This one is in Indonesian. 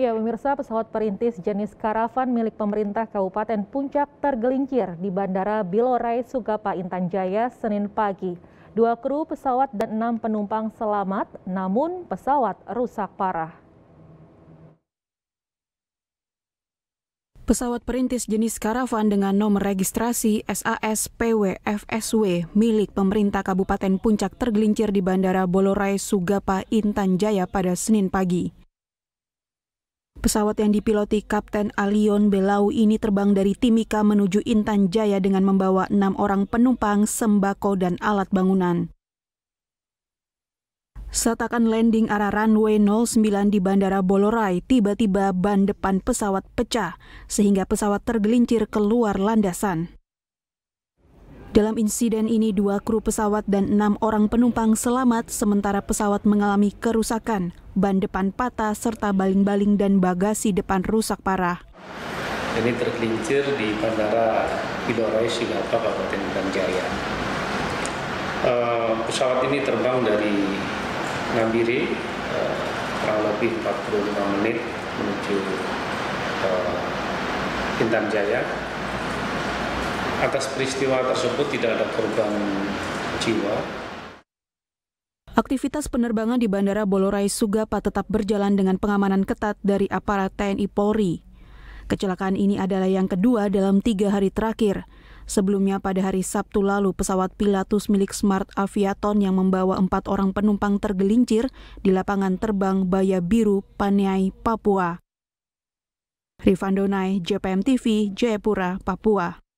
Ya, pemirsa, pesawat perintis jenis karavan milik pemerintah Kabupaten Puncak tergelincir di Bandara Bilorai, Sugapa, Intan Jaya, Senin pagi. Dua kru pesawat dan enam penumpang selamat, namun pesawat rusak parah. Pesawat perintis jenis karavan dengan nomor registrasi SAS PWFSW milik pemerintah Kabupaten Puncak tergelincir di Bandara Bolorai, Sugapa, Intan Jaya pada Senin pagi. Pesawat yang dipiloti Kapten Alion Belau ini terbang dari Timika menuju Intan Jaya dengan membawa enam orang penumpang, sembako, dan alat bangunan. Saat akan landing arah runway 09 di Bandara Bolorai, tiba-tiba ban depan pesawat pecah, sehingga pesawat tergelincir keluar landasan. Dalam insiden ini, dua kru pesawat dan enam orang penumpang selamat, sementara pesawat mengalami kerusakan ban depan patah, serta baling-baling dan bagasi depan rusak parah. Ini tergelincir di Bandara Hidoroy Siloto, Kabupaten Banjaya. Jaya. Uh, eh, pesawat ini terbang dari Nambiri uh, eh, kurang lebih 45 menit menuju uh, eh, Intan Jaya. Atas peristiwa tersebut tidak ada korban jiwa. Aktivitas penerbangan di Bandara Bolorai Sugapa tetap berjalan dengan pengamanan ketat dari aparat TNI Polri. Kecelakaan ini adalah yang kedua dalam tiga hari terakhir. Sebelumnya pada hari Sabtu lalu, pesawat Pilatus milik Smart Aviaton yang membawa empat orang penumpang tergelincir di lapangan terbang Baya Biru, Paniai, Papua. Rifandonai, JPM TV, Jayapura, Papua.